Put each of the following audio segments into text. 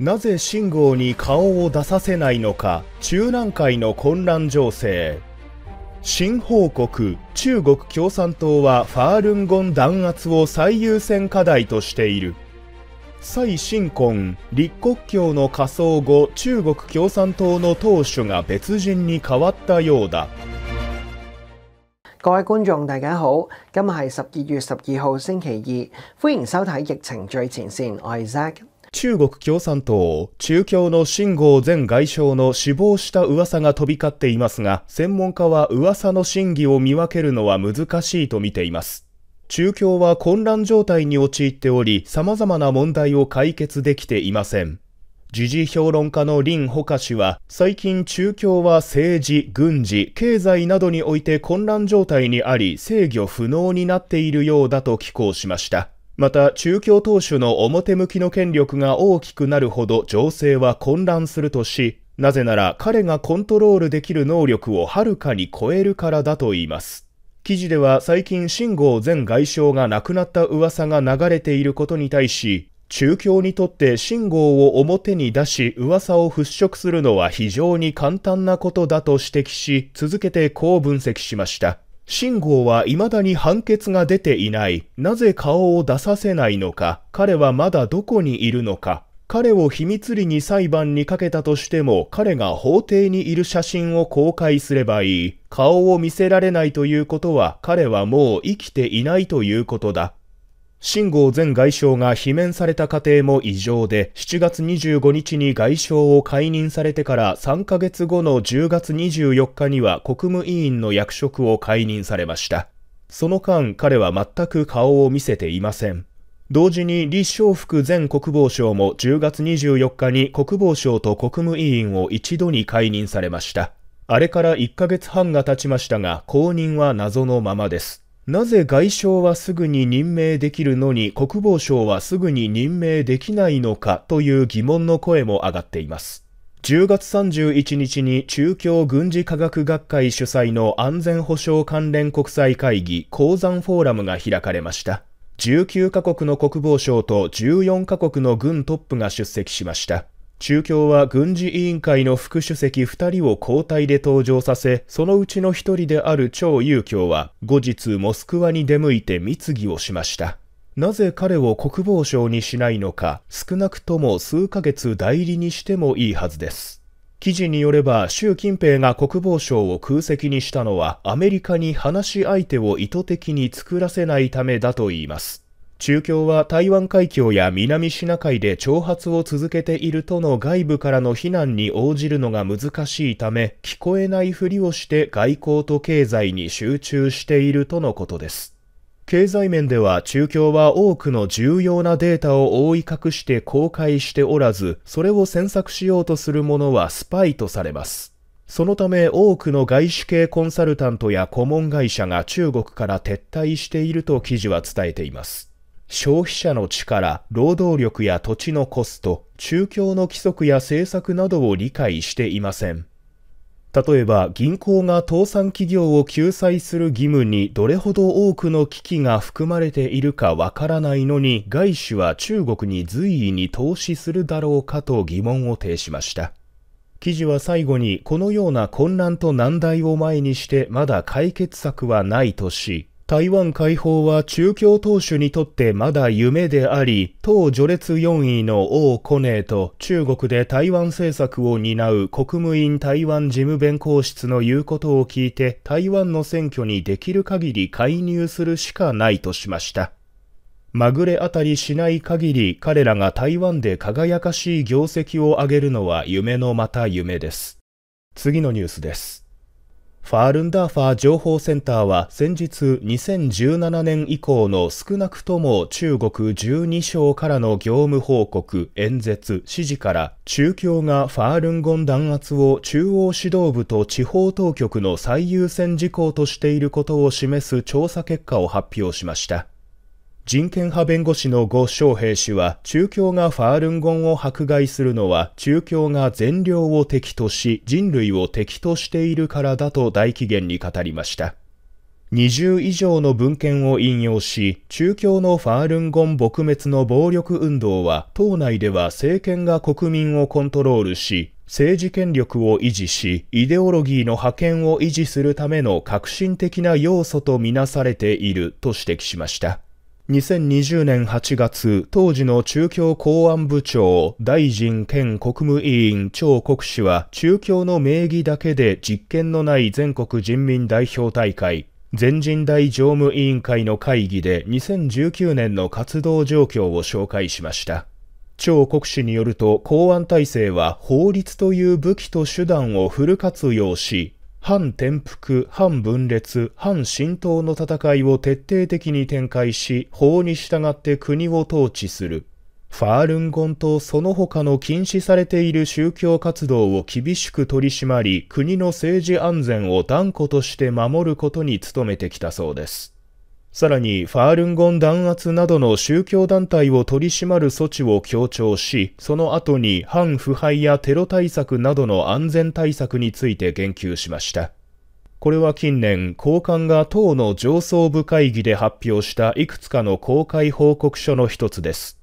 なぜ秦剛に顔を出させないのか中南海の混乱情勢新報告中国共産党はファールンゴン弾圧を最優先課題としている蔡新婚立国境の仮装後中国共産党の党首が別人に変わったようだ各位觀大家好，今日係十二月十二日。星期二，迎收睇疫情最前我 Zack。中国共産党、中共の秦剛前外相の死亡した噂が飛び交っていますが、専門家は噂の真偽を見分けるのは難しいと見ています。中共は混乱状態に陥っており、様々な問題を解決できていません。時事評論家の林保華氏は、最近中共は政治、軍事、経済などにおいて混乱状態にあり、制御不能になっているようだと寄稿しました。また中共党首の表向きの権力が大きくなるほど情勢は混乱するとしなぜなら彼がコントロールできる能力をはるかに超えるからだと言います記事では最近秦剛前外相が亡くなった噂が流れていることに対し中共にとって秦剛を表に出し噂を払拭するのは非常に簡単なことだと指摘し続けてこう分析しました信号は未だに判決が出ていない。なぜ顔を出させないのか。彼はまだどこにいるのか。彼を秘密裏に裁判にかけたとしても、彼が法廷にいる写真を公開すればいい。顔を見せられないということは、彼はもう生きていないということだ。秦剛前外相が罷免された過程も異常で、7月25日に外相を解任されてから3ヶ月後の10月24日には国務委員の役職を解任されました。その間、彼は全く顔を見せていません。同時に李正福前国防相も10月24日に国防相と国務委員を一度に解任されました。あれから1ヶ月半が経ちましたが、後任は謎のままです。なぜ外相はすぐに任命できるのに国防省はすぐに任命できないのかという疑問の声も上がっています。10月31日に中共軍事科学学会主催の安全保障関連国際会議鉱山フォーラムが開かれました。19カ国の国防省と14カ国の軍トップが出席しました。中共は軍事委員会の副主席2人を交代で登場させ、そのうちの1人である張友京は、後日モスクワに出向いて密議をしました。なぜ彼を国防省にしないのか、少なくとも数ヶ月代理にしてもいいはずです。記事によれば、習近平が国防省を空席にしたのは、アメリカに話し相手を意図的に作らせないためだといいます。中共は台湾海峡や南シナ海で挑発を続けているとの外部からの非難に応じるのが難しいため、聞こえないふりをして外交と経済に集中しているとのことです。経済面では中共は多くの重要なデータを覆い隠して公開しておらず、それを詮索しようとする者はスパイとされます。そのため多くの外資系コンサルタントや顧問会社が中国から撤退していると記事は伝えています。消費者の力、労働力や土地のコスト、中共の規則や政策などを理解していません。例えば銀行が倒産企業を救済する義務にどれほど多くの危機が含まれているかわからないのに外資は中国に随意に投資するだろうかと疑問を呈しました記事は最後にこのような混乱と難題を前にしてまだ解決策はないとし台湾解放は中共党首にとってまだ夢であり、党序列4位の王コネと中国で台湾政策を担う国務院台湾事務弁公室の言うことを聞いて、台湾の選挙にできる限り介入するしかないとしました。まぐれあたりしない限り彼らが台湾で輝かしい業績を上げるのは夢のまた夢です。次のニュースです。ファールンダーファー情報センターは先日2017年以降の少なくとも中国12省からの業務報告、演説、指示から中共がファールンゴン弾圧を中央指導部と地方当局の最優先事項としていることを示す調査結果を発表しました。人権派弁護士の呉昌平氏は、中共がファールンゴンを迫害するのは、中共が善良を敵とし、人類を敵としているからだと大紀元に語りました。20以上の文献を引用し、中共のファールンゴン撲滅の暴力運動は、党内では政権が国民をコントロールし、政治権力を維持し、イデオロギーの覇権を維持するための革新的な要素とみなされていると指摘しました。2020年8月、当時の中共公安部長、大臣兼国務委員張国氏は、中共の名義だけで実権のない全国人民代表大会、全人代常務委員会の会議で2019年の活動状況を紹介しました。張国氏によると、公安体制は法律という武器と手段をフル活用し、反転覆、反分裂、反浸透の戦いを徹底的に展開し、法に従って国を統治する。ファールンゴンとその他の禁止されている宗教活動を厳しく取り締まり、国の政治安全を断固として守ることに努めてきたそうです。さらにファールンゴン弾圧などの宗教団体を取り締まる措置を強調し、その後に反腐敗やテロ対策などの安全対策について言及しました。これは近年、高官が党の上層部会議で発表したいくつかの公開報告書の一つです。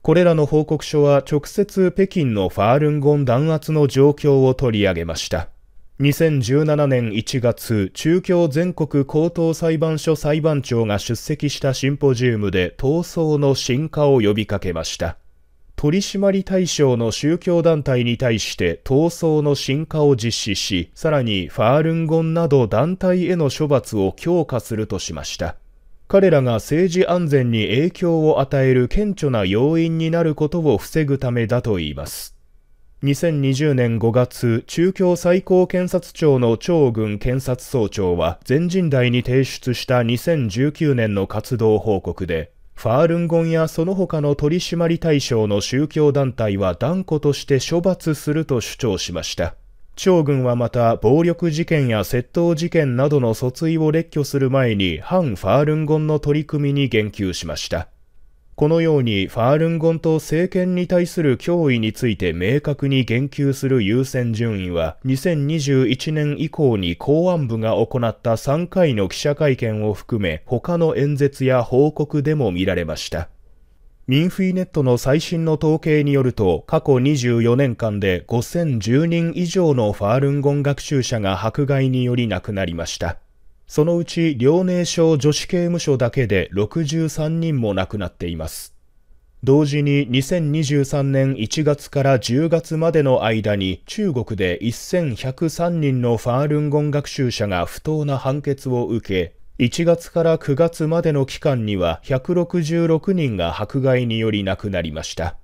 これらの報告書は直接北京のファールンゴン弾圧の状況を取り上げました。2017年1月、中京全国高等裁判所裁判長が出席したシンポジウムで闘争の進化を呼びかけました。取締対象の宗教団体に対して闘争の進化を実施し、さらにファールンゴンなど団体への処罰を強化するとしました。彼らが政治安全に影響を与える顕著な要因になることを防ぐためだといいます。2020年5月、中京最高検察庁の長軍検察総長は、全人代に提出した2019年の活動報告で、ファールンゴンやその他の取締り対象の宗教団体は断固として処罰すると主張しました。長軍はまた暴力事件や窃盗事件などの訴追を列挙する前に反ファールンゴンの取り組みに言及しました。このようにファールンゴンと政権に対する脅威について明確に言及する優先順位は2021年以降に公安部が行った3回の記者会見を含め他の演説や報告でも見られました。ミンフィネットの最新の統計によると過去24年間で5010人以上のファールンゴン学習者が迫害により亡くなりました。そのうち遼寧省女子刑務所だけで63人も亡くなっています。同時に2023年1月から10月までの間に中国で1103人のファールンゴン学習者が不当な判決を受け、1月から9月までの期間には166人が迫害により亡くなりました。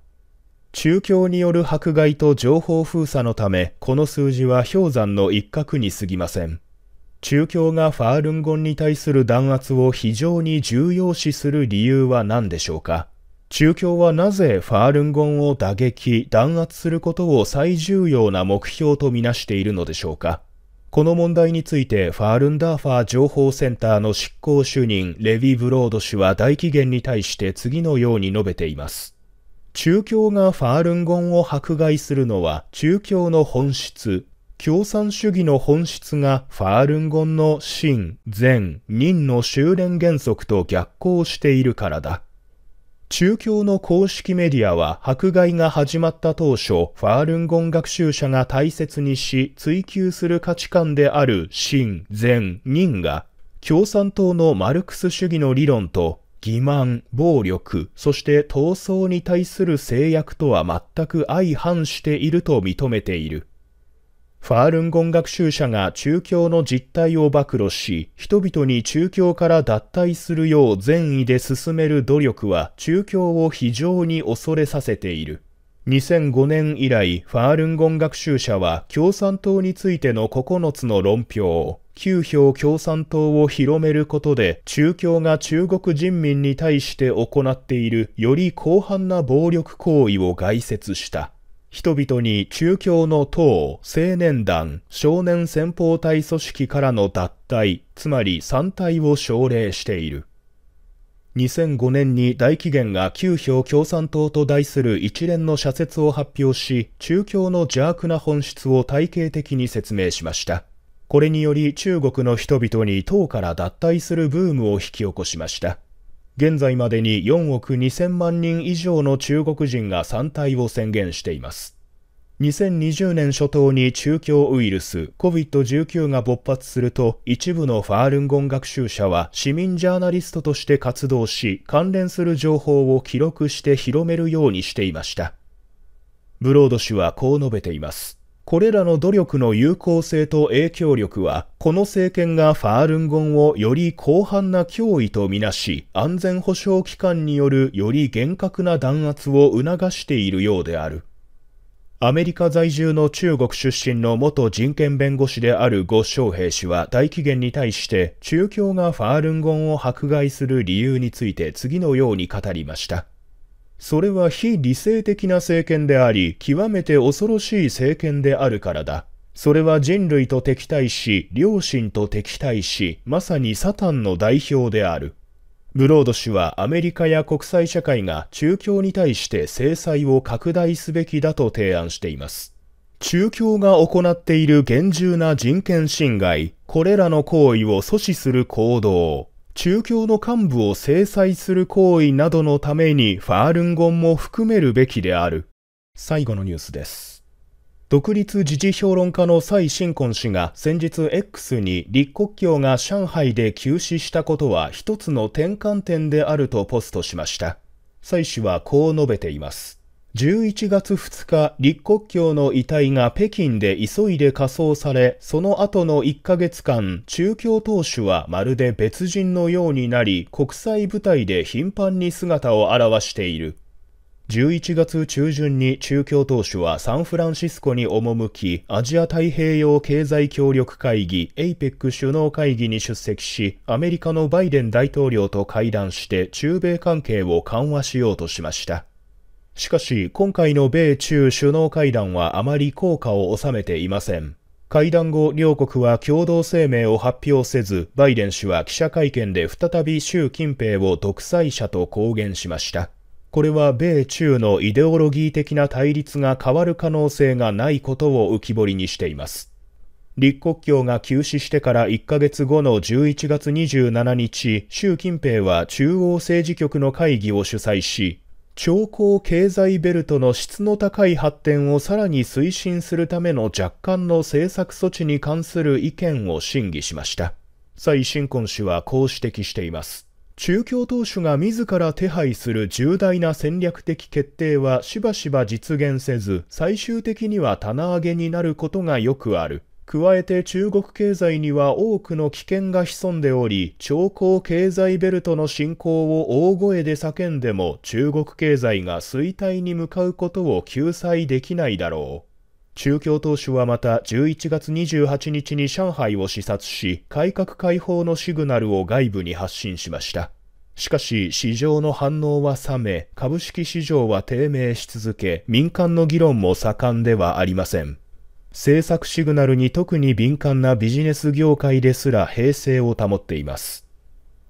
中共による迫害と情報封鎖のため、この数字は氷山の一角に過ぎません。中共がファールンゴンに対する弾圧を非常に重要視する理由は何でしょうか中共はなぜファールンゴンを打撃、弾圧することを最重要な目標とみなしているのでしょうかこの問題についてファールンダーファー情報センターの執行主任レヴィ・ブロード氏は大紀元に対して次のように述べています。中共がファールンゴンを迫害するのは中共の本質、共産主義の本質がファールンゴンの真、善、任の修練原則と逆行しているからだ。中共の公式メディアは迫害が始まった当初、ファールンゴン学習者が大切にし追求する価値観である真、善、任が共産党のマルクス主義の理論と欺瞞、暴力、そして闘争に対する制約とは全く相反していると認めている。ファールンゴン学習者が中共の実態を暴露し、人々に中共から脱退するよう善意で進める努力は中共を非常に恐れさせている。2005年以来、ファールンゴン学習者は共産党についての9つの論評、9票共産党を広めることで、中共が中国人民に対して行っているより広範な暴力行為を概説した。人々に中共の党、青年団、少年先鋒隊組織からの脱退、つまり散拝を奨励している。2005年に大紀元が旧票共産党と題する一連の社説を発表し、中共の邪悪な本質を体系的に説明しました。これにより中国の人々に党から脱退するブームを引き起こしました。現在までに4億2000万人以上の中国人が参体を宣言しています2020年初頭に中共ウイルス COVID-19 が勃発すると一部のファールンゴン学習者は市民ジャーナリストとして活動し関連する情報を記録して広めるようにしていましたブロード氏はこう述べていますこれらの努力の有効性と影響力は、この政権がファールンゴンをより広範な脅威とみなし、安全保障機関によるより厳格な弾圧を促しているようである。アメリカ在住の中国出身の元人権弁護士である呉昌平氏は大紀元に対して中共がファールンゴンを迫害する理由について次のように語りました。それは非理性的な政権であり、極めて恐ろしい政権であるからだ。それは人類と敵対し、良心と敵対し、まさにサタンの代表である。ブロード氏はアメリカや国際社会が中共に対して制裁を拡大すべきだと提案しています。中共が行っている厳重な人権侵害、これらの行為を阻止する行動、中共の幹部を制裁する行為などのためにファールンゴンも含めるべきである。最後のニュースです。独立時事評論家の蔡新婚氏が先日 X に立国境が上海で休止したことは一つの転換点であるとポストしました。蔡氏はこう述べています。11月2日、李克強の遺体が北京で急いで火葬され、その後の1ヶ月間、中共党首はまるで別人のようになり、国際舞台で頻繁に姿を現している。11月中旬に中共党首はサンフランシスコに赴き、アジア太平洋経済協力会議 APEC 首脳会議に出席し、アメリカのバイデン大統領と会談して中米関係を緩和しようとしました。しかし、今回の米中首脳会談はあまり効果を収めていません。会談後、両国は共同声明を発表せず、バイデン氏は記者会見で再び習近平を独裁者と公言しました。これは米中のイデオロギー的な対立が変わる可能性がないことを浮き彫りにしています。立国境が休止してから1ヶ月後の11月27日、習近平は中央政治局の会議を主催し、超高経済ベルトの質の高い発展をさらに推進するための若干の政策措置に関する意見を審議しました。蔡新婚氏はこう指摘しています。中共党首が自ら手配する重大な戦略的決定はしばしば実現せず、最終的には棚上げになることがよくある。加えて中国経済には多くの危険が潜んでおり、超高経済ベルトの進行を大声で叫んでも中国経済が衰退に向かうことを救済できないだろう。中共党首はまた11月28日に上海を視察し、改革開放のシグナルを外部に発信しました。しかし、市場の反応は冷め、株式市場は低迷し続け、民間の議論も盛んではありません。政策シグナルに特に敏感なビジネス業界ですら平静を保っています。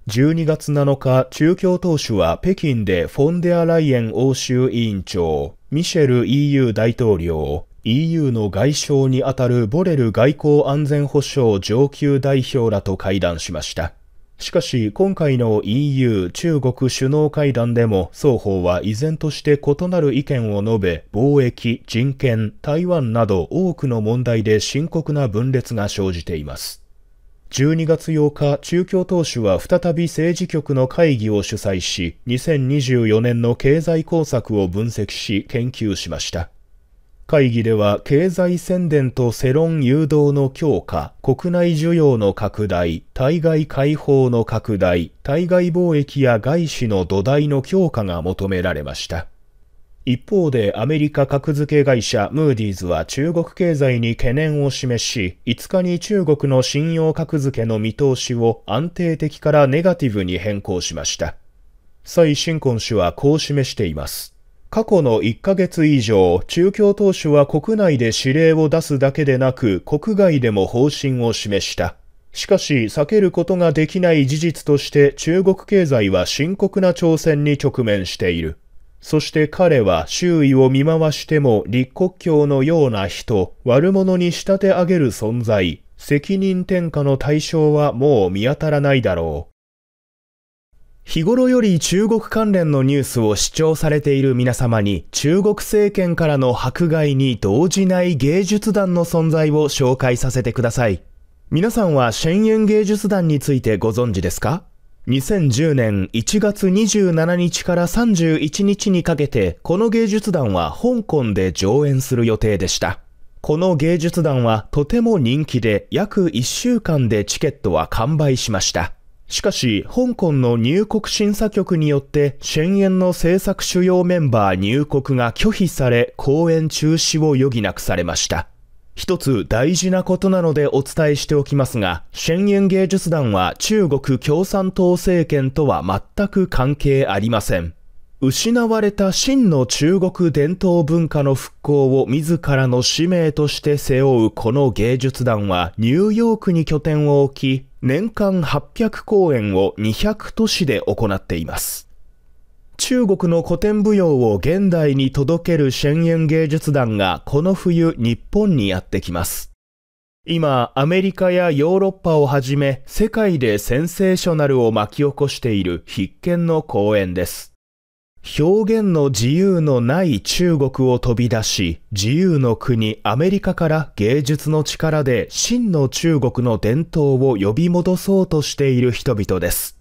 12月7日、中共党首は北京でフォンデアライエン欧州委員長、ミシェル EU 大統領、EU の外相にあたるボレル外交安全保障上級代表らと会談しました。しかし、今回の EU 中国首脳会談でも双方は依然として異なる意見を述べ、貿易、人権、台湾など多くの問題で深刻な分裂が生じています。12月8日、中共党首は再び政治局の会議を主催し、2024年の経済工作を分析し、研究しました。会議では経済宣伝と世論誘導の強化、国内需要の拡大、対外開放の拡大、対外貿易や外資の土台の強化が求められました。一方でアメリカ格付け会社ムーディーズは中国経済に懸念を示し5日に中国の信用格付けの見通しを安定的からネガティブに変更しました蔡新根氏はこう示しています過去の1ヶ月以上、中共党首は国内で指令を出すだけでなく、国外でも方針を示した。しかし、避けることができない事実として中国経済は深刻な挑戦に直面している。そして彼は周囲を見回しても立国教のような人、悪者に仕立て上げる存在、責任転嫁の対象はもう見当たらないだろう。日頃より中国関連のニュースを視聴されている皆様に中国政権からの迫害に動じない芸術団の存在を紹介させてください。皆さんはシェンユン芸術団についてご存知ですか2010年1月27日から31日にかけてこの芸術団は香港で上演する予定でした。この芸術団はとても人気で約1週間でチケットは完売しました。しかし、香港の入国審査局によって、宣言の政策主要メンバー入国が拒否され、公演中止を余儀なくされました。一つ大事なことなのでお伝えしておきますが、宣言芸術団は中国共産党政権とは全く関係ありません。失われた真の中国伝統文化の復興を自らの使命として背負うこの芸術団はニューヨークに拠点を置き年間800公演を200都市で行っています中国の古典舞踊を現代に届けるシェ芸術団がこの冬日本にやってきます今、アメリカやヨーロッパをはじめ、世界でセンセーショナルを巻き起こしている必見の公演です。表現の自由のない中国を飛び出し、自由の国アメリカから芸術の力で真の中国の伝統を呼び戻そうとしている人々です。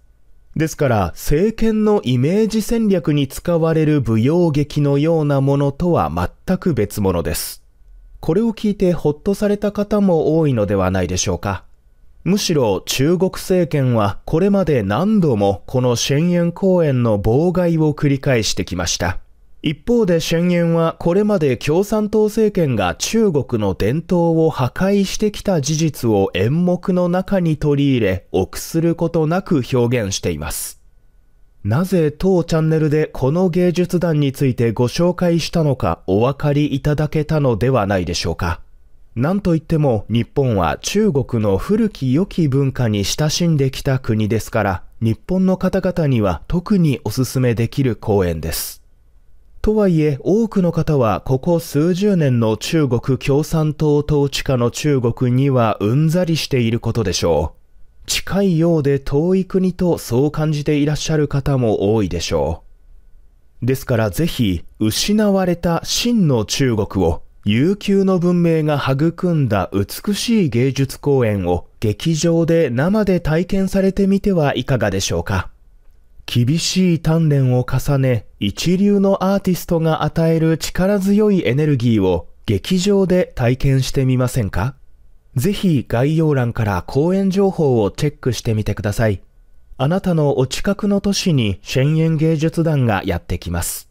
ですから、政権のイメージ戦略に使われる舞踊劇のようなものとは全く別物です。これを聞いてほっとされた方も多いのではないでしょうか。むしろ中国政権はこれまで何度もこのシェンエン公園の妨害を繰り返してきました。一方でシェンエンはこれまで共産党政権が中国の伝統を破壊してきた事実を演目の中に取り入れ、臆することなく表現しています。なぜ当チャンネルでこの芸術団についてご紹介したのかお分かりいただけたのではないでしょうか。なんといっても日本は中国の古き良き文化に親しんできた国ですから日本の方々には特にお勧めできる公園です。とはいえ多くの方はここ数十年の中国共産党統治下の中国にはうんざりしていることでしょう。近いようで遠い国とそう感じていらっしゃる方も多いでしょう。ですからぜひ失われた真の中国を悠久の文明が育んだ美しい芸術公演を劇場で生で体験されてみてはいかがでしょうか厳しい鍛錬を重ね一流のアーティストが与える力強いエネルギーを劇場で体験してみませんかぜひ概要欄から公演情報をチェックしてみてください。あなたのお近くの都市にシェンエン芸術団がやってきます。